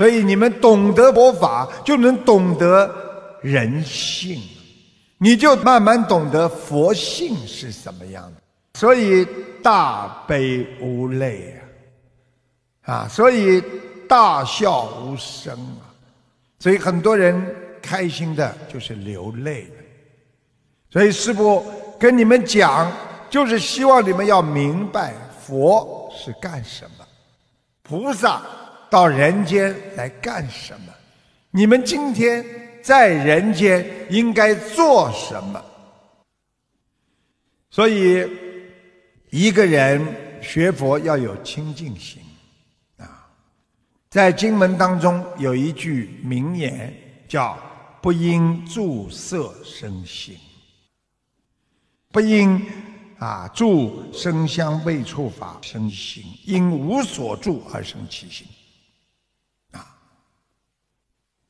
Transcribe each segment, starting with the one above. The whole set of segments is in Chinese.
所以你们懂得佛法，就能懂得人性，你就慢慢懂得佛性是什么样的。所以大悲无泪啊，啊，所以大笑无声啊，所以很多人开心的就是流泪了。所以师傅跟你们讲，就是希望你们要明白佛是干什么，菩萨。到人间来干什么？你们今天在人间应该做什么？所以，一个人学佛要有清净心啊。在经文当中有一句名言，叫“不应住色生心”，“不应啊住声香味触法生心”，因无所住而生其心。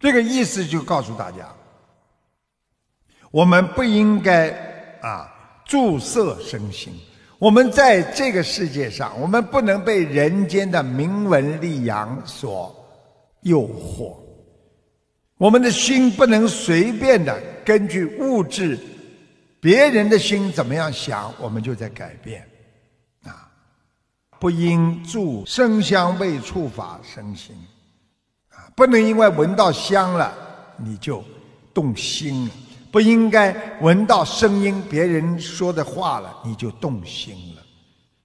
这个意思就告诉大家，我们不应该啊，注色身心。我们在这个世界上，我们不能被人间的名闻利养所诱惑。我们的心不能随便的根据物质，别人的心怎么样想，我们就在改变啊。不应助生香味触法身心。不能因为闻到香了，你就动心了；不应该闻到声音、别人说的话了，你就动心了。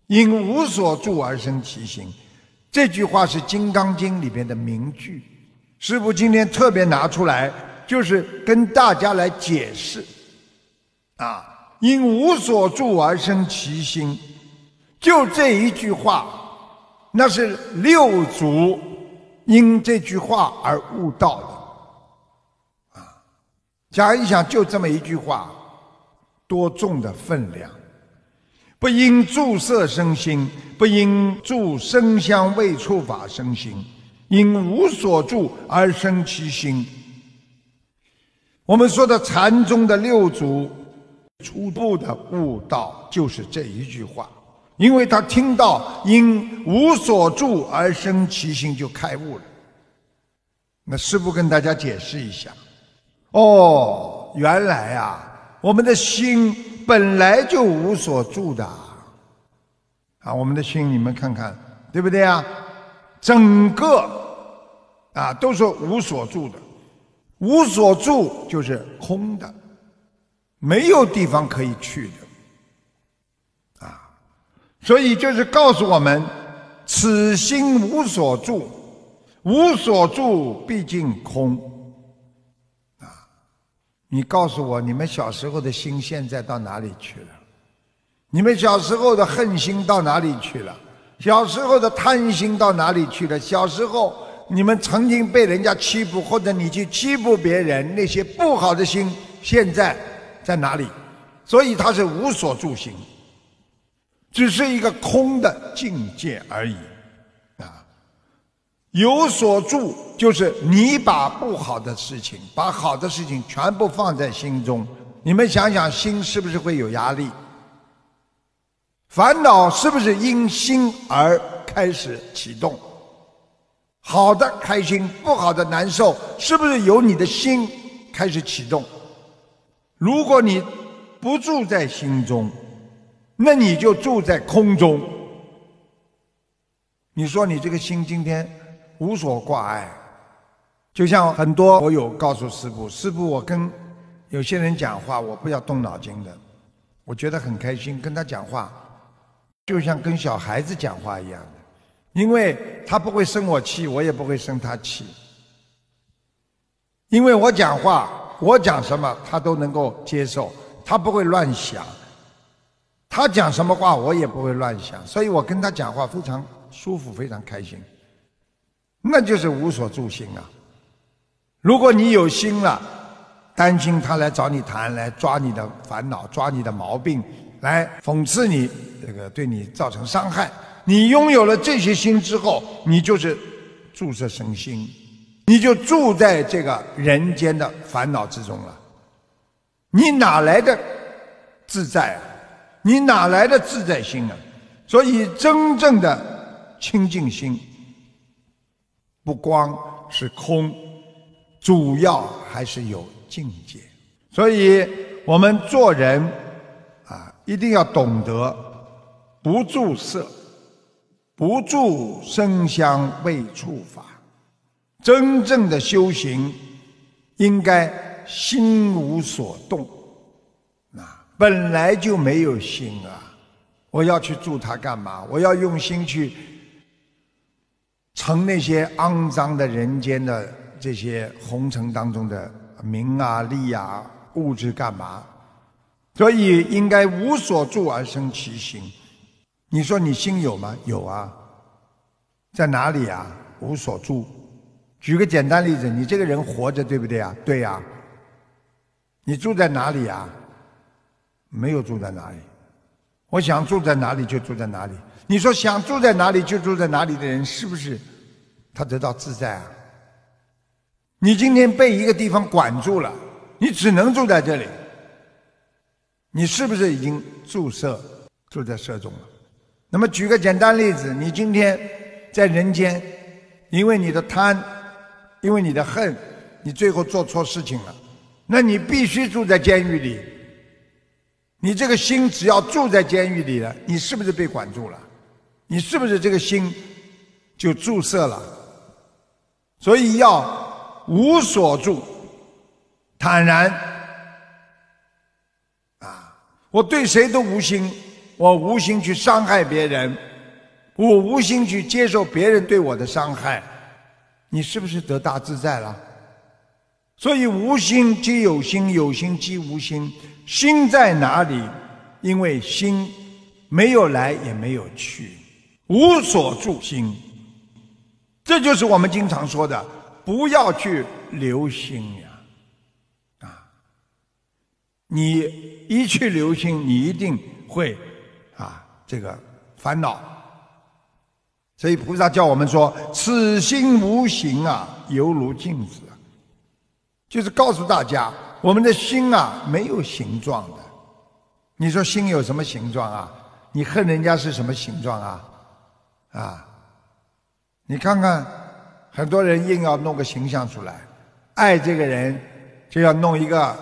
因无所住而生其心，这句话是《金刚经》里边的名句。师父今天特别拿出来，就是跟大家来解释。啊，因无所住而生其心，就这一句话，那是六祖。因这句话而悟道的，啊，想一想，就这么一句话，多重的分量。不因住色生心，不因住声香味触法生心，因无所住而生其心。我们说的禅宗的六祖初步的悟道，就是这一句话。因为他听到“因无所住而生其心”就开悟了。那师父跟大家解释一下：哦，原来啊，我们的心本来就无所住的啊，我们的心，你们看看，对不对啊？整个啊都是无所住的，无所住就是空的，没有地方可以去的。所以就是告诉我们，此心无所住，无所住毕竟空。啊，你告诉我，你们小时候的心现在到哪里去了？你们小时候的恨心到哪里去了？小时候的贪心到哪里去了？小时候你们曾经被人家欺负，或者你去欺负别人，那些不好的心现在在哪里？所以它是无所住心。只是一个空的境界而已，啊，有所住就是你把不好的事情、把好的事情全部放在心中。你们想想，心是不是会有压力？烦恼是不是因心而开始启动？好的开心，不好的难受，是不是由你的心开始启动？如果你不住在心中。那你就住在空中。你说你这个心今天无所挂碍，就像很多我有告诉师傅，师傅我跟有些人讲话，我不要动脑筋的，我觉得很开心跟他讲话，就像跟小孩子讲话一样的，因为他不会生我气，我也不会生他气，因为我讲话我讲什么他都能够接受，他不会乱想。他讲什么话，我也不会乱想，所以我跟他讲话非常舒服，非常开心。那就是无所住心啊！如果你有心了，担心他来找你谈，来抓你的烦恼，抓你的毛病，来讽刺你，这个对你造成伤害。你拥有了这些心之后，你就是注射神心，你就住在这个人间的烦恼之中了。你哪来的自在啊？你哪来的自在心呢？所以，真正的清净心，不光是空，主要还是有境界。所以我们做人啊，一定要懂得不住色，不住声、香、味、触、法。真正的修行，应该心无所动。本来就没有心啊！我要去住它干嘛？我要用心去成那些肮脏的人间的这些红尘当中的名啊、利啊、物质干嘛？所以应该无所住而生其心。你说你心有吗？有啊，在哪里啊？无所住。举个简单例子，你这个人活着对不对啊？对呀。你住在哪里啊？没有住在哪里，我想住在哪里就住在哪里。你说想住在哪里就住在哪里的人，是不是他得到自在啊？你今天被一个地方管住了，你只能住在这里，你是不是已经注射住在色中了？那么举个简单例子，你今天在人间，因为你的贪，因为你的恨，你最后做错事情了，那你必须住在监狱里。你这个心只要住在监狱里了，你是不是被管住了？你是不是这个心就注射了？所以要无所住，坦然啊！我对谁都无心，我无心去伤害别人，我无心去接受别人对我的伤害，你是不是得大自在了？所以无心即有心，有心即无心。心在哪里？因为心没有来也没有去，无所住心。这就是我们经常说的，不要去留心呀，啊！你一去留心，你一定会啊这个烦恼。所以菩萨教我们说：“此心无形啊，犹如镜子。”就是告诉大家，我们的心啊没有形状的。你说心有什么形状啊？你恨人家是什么形状啊？啊，你看看，很多人硬要弄个形象出来，爱这个人就要弄一个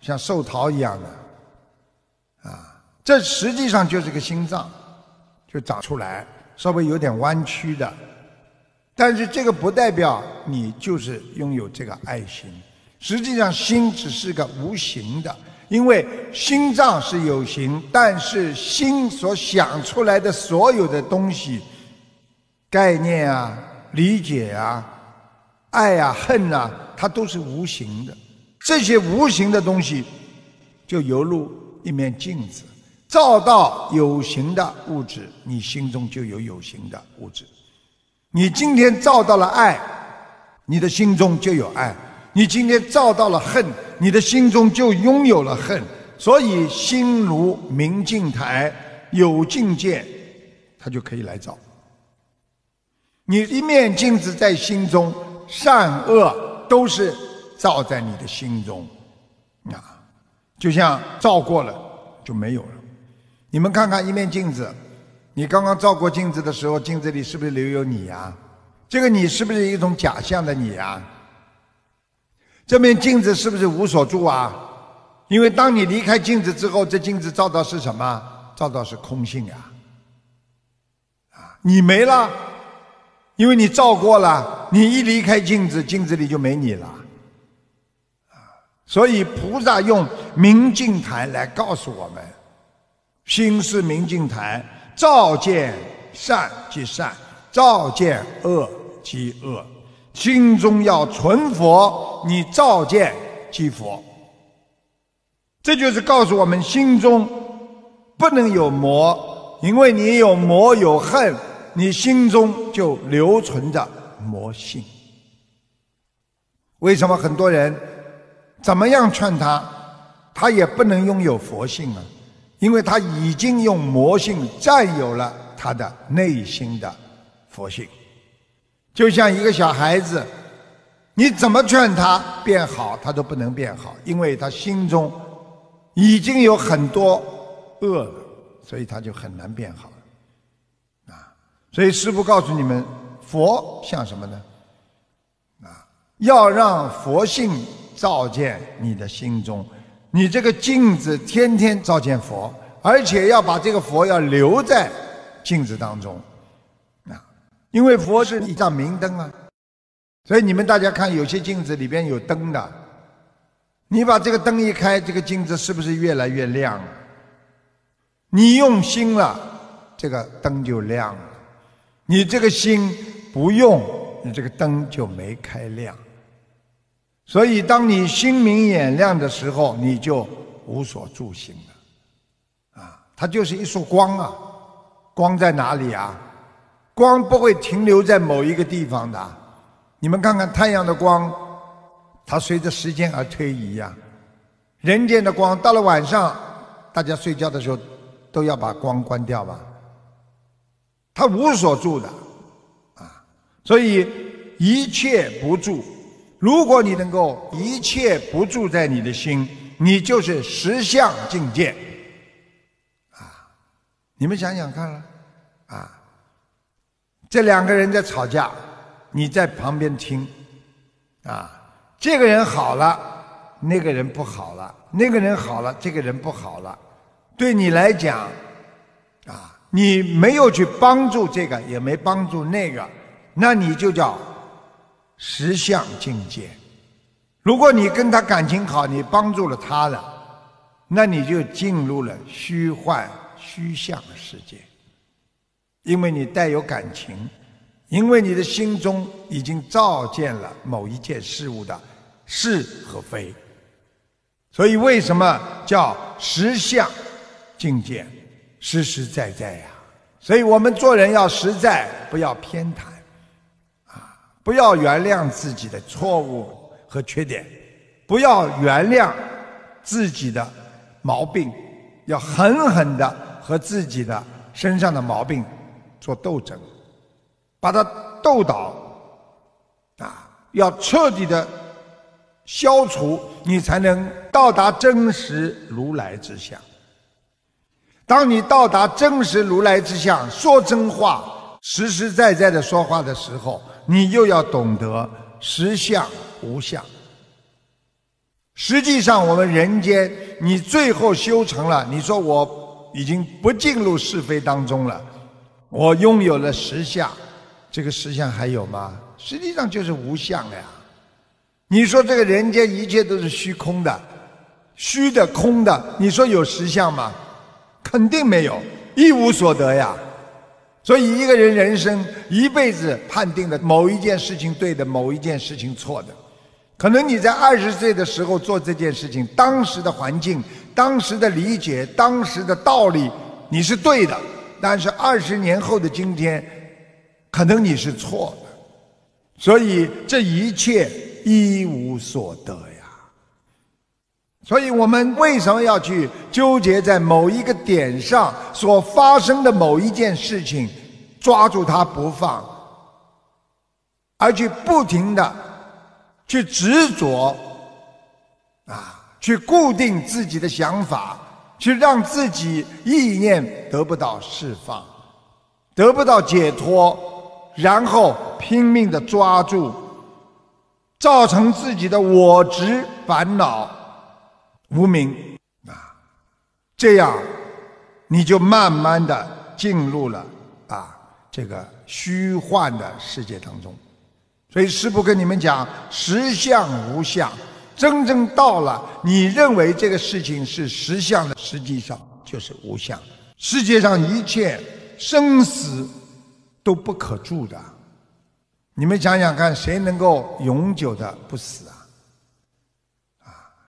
像寿桃一样的，啊，这实际上就是个心脏，就长出来，稍微有点弯曲的。但是这个不代表你就是拥有这个爱心。实际上，心只是个无形的，因为心脏是有形，但是心所想出来的所有的东西、概念啊、理解啊、爱啊、恨啊，它都是无形的。这些无形的东西就犹如一面镜子，照到有形的物质，你心中就有有形的物质。你今天照到了爱，你的心中就有爱；你今天照到了恨，你的心中就拥有了恨。所以，心如明镜台，有镜界，他就可以来找。你一面镜子在心中，善恶都是照在你的心中，啊，就像照过了就没有了。你们看看一面镜子。你刚刚照过镜子的时候，镜子里是不是留有你呀？这个你是不是一种假象的你呀？这面镜子是不是无所住啊？因为当你离开镜子之后，这镜子照到是什么？照到是空性呀！啊，你没了，因为你照过了，你一离开镜子，镜子里就没你了。啊，所以菩萨用明镜台来告诉我们：心是明镜台。照见善即善，照见恶即恶。心中要存佛，你照见即佛。这就是告诉我们，心中不能有魔，因为你有魔有恨，你心中就留存着魔性。为什么很多人怎么样劝他，他也不能拥有佛性啊？因为他已经用魔性占有了他的内心的佛性，就像一个小孩子，你怎么劝他变好，他都不能变好，因为他心中已经有很多恶了，所以他就很难变好。啊，所以师父告诉你们，佛像什么呢？啊，要让佛性照见你的心中。你这个镜子天天照见佛，而且要把这个佛要留在镜子当中，啊，因为佛是一盏明灯啊。所以你们大家看，有些镜子里边有灯的，你把这个灯一开，这个镜子是不是越来越亮？你用心了，这个灯就亮了；你这个心不用，你这个灯就没开亮。所以，当你心明眼亮的时候，你就无所住心了。啊，它就是一束光啊！光在哪里啊？光不会停留在某一个地方的。你们看看太阳的光，它随着时间而推移呀。人间的光，到了晚上，大家睡觉的时候，都要把光关掉吧。它无所住的，啊，所以一切不住。如果你能够一切不住在你的心，你就是十相境界，啊！你们想想看啊！这两个人在吵架，你在旁边听，啊，这个人好了，那个人不好了，那个人好了，这个人不好了，对你来讲，啊，你没有去帮助这个，也没帮助那个，那你就叫。实相境界，如果你跟他感情好，你帮助了他了，那你就进入了虚幻虚相世界，因为你带有感情，因为你的心中已经照见了某一件事物的是和非，所以为什么叫实相境界，实实在在呀？所以我们做人要实在，不要偏袒。不要原谅自己的错误和缺点，不要原谅自己的毛病，要狠狠的和自己的身上的毛病做斗争，把它斗倒，啊，要彻底的消除，你才能到达真实如来之相。当你到达真实如来之相，说真话，实实在在的说话的时候。你又要懂得实相无相。实际上，我们人间，你最后修成了，你说我已经不进入是非当中了，我拥有了实相，这个实相还有吗？实际上就是无相呀。你说这个人间一切都是虚空的，虚的空的，你说有实相吗？肯定没有，一无所得呀。所以，一个人人生一辈子判定的某一件事情对的，某一件事情错的，可能你在二十岁的时候做这件事情，当时的环境、当时的理解、当时的道理，你是对的，但是二十年后的今天，可能你是错的。所以，这一切一无所得呀。所以我们为什么要去纠结在某一个点上所发生的某一件事情？抓住他不放，而去不停的去执着，啊，去固定自己的想法，去让自己意念得不到释放，得不到解脱，然后拼命的抓住，造成自己的我执烦恼无明啊，这样你就慢慢的进入了啊。这个虚幻的世界当中，所以师傅跟你们讲实相无相。真正到了，你认为这个事情是实相的，实际上就是无相。世界上一切生死都不可住的，你们想想看，谁能够永久的不死啊？